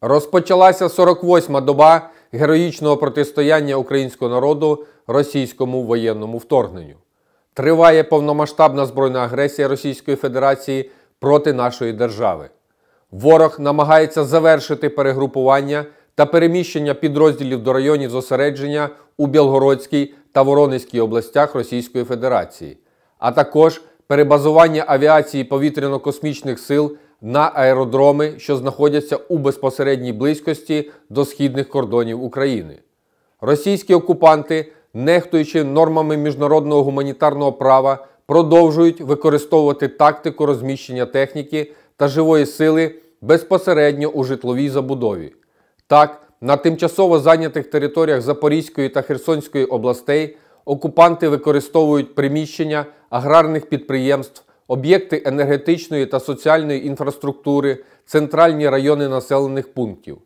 Розпочалася 48-ма доба героїчного протистояння українського народу російському воєнному вторгненню. Триває повномасштабна збройна агресія Російської Федерації проти нашої держави. Ворог намагається завершити перегрупування та переміщення підрозділів до районів зосередження у Білгородській та Воронезькій областях Російської Федерації, а також перебазування авіації повітряно-космічних сил на аеродроми, що знаходяться у безпосередній близькості до східних кордонів України. Російські окупанти, нехтуючи нормами міжнародного гуманітарного права, продовжують використовувати тактику розміщення техніки та живої сили безпосередньо у житловій забудові. Так, на тимчасово зайнятих територіях Запорізької та Херсонської областей окупанти використовують приміщення аграрних підприємств об'єкти енергетичної та соціальної інфраструктури, центральні райони населених пунктів.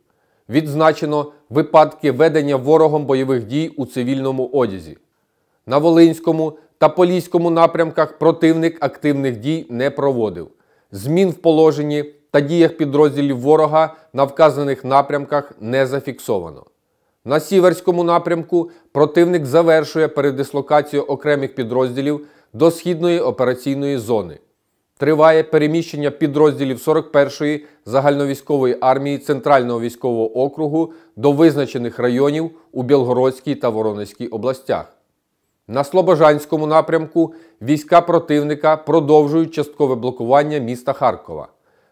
Відзначено випадки ведення ворогом бойових дій у цивільному одязі. На Волинському та Поліському напрямках противник активних дій не проводив. Змін в положенні та діях підрозділів ворога на вказаних напрямках не зафіксовано. На Сіверському напрямку противник завершує передислокацію окремих підрозділів до східної операційної зони. Триває переміщення підрозділів 41-ї загальновійськової армії Центрального військового округу до визначених районів у Білгородській та Воронезькій областях. На Слобожанському напрямку війська противника продовжують часткове блокування міста Харкова.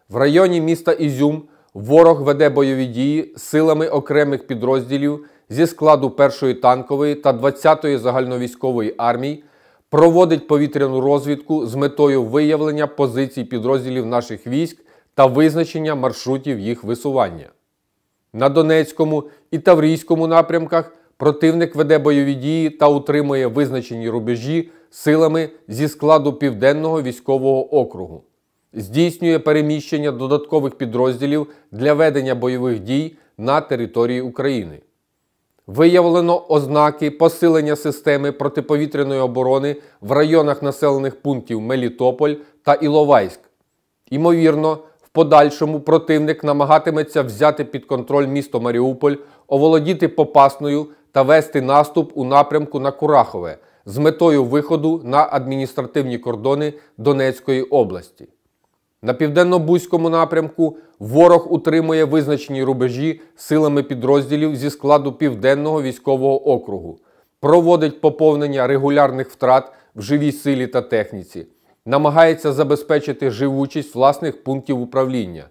В районі міста Ізюм ворог веде бойові дії силами окремих підрозділів зі складу 1-ї танкової та 20-ї загальновійськової армії проводить повітряну розвідку з метою виявлення позицій підрозділів наших військ та визначення маршрутів їх висування. На Донецькому і Таврійському напрямках противник веде бойові дії та утримує визначені рубежі силами зі складу Південного військового округу, здійснює переміщення додаткових підрозділів для ведення бойових дій на території України. Виявлено ознаки посилення системи протиповітряної оборони в районах населених пунктів Мелітополь та Іловайськ. Імовірно, в подальшому противник намагатиметься взяти під контроль місто Маріуполь, оволодіти Попасною та вести наступ у напрямку на Курахове з метою виходу на адміністративні кордони Донецької області. На південно-бузькому напрямку ворог утримує визначені рубежі силами підрозділів зі складу Південного військового округу, проводить поповнення регулярних втрат в живій силі та техніці, намагається забезпечити живучість власних пунктів управління.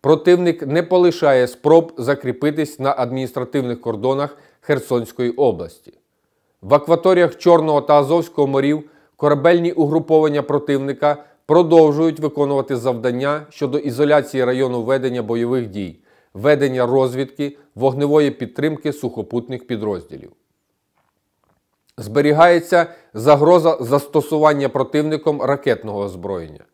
Противник не полишає спроб закріпитись на адміністративних кордонах Херсонської області. В акваторіях Чорного та Азовського морів корабельні угруповання противника продовжують виконувати завдання щодо ізоляції району ведення бойових дій, ведення розвідки, вогневої підтримки сухопутних підрозділів. Зберігається загроза застосування противником ракетного озброєння.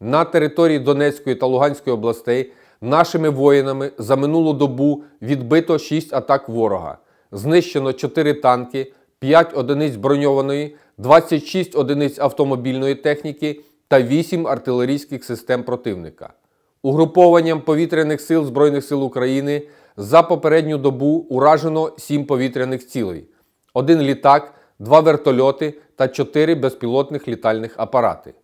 На території Донецької та Луганської областей нашими воїнами за минулу добу відбито 6 атак ворога, знищено 4 танки, 5 одиниць броньованої, 26 одиниць автомобільної техніки та 8 артилерійських систем противника. Угрупованням повітряних сил Збройних сил України за попередню добу уражено 7 повітряних цілей, один літак, два вертольоти та 4 безпілотних літальних апарати.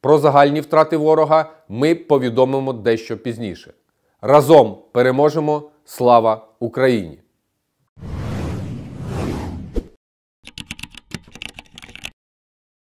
Про загальні втрати ворога ми повідомимо дещо пізніше. Разом переможемо! Слава Україні!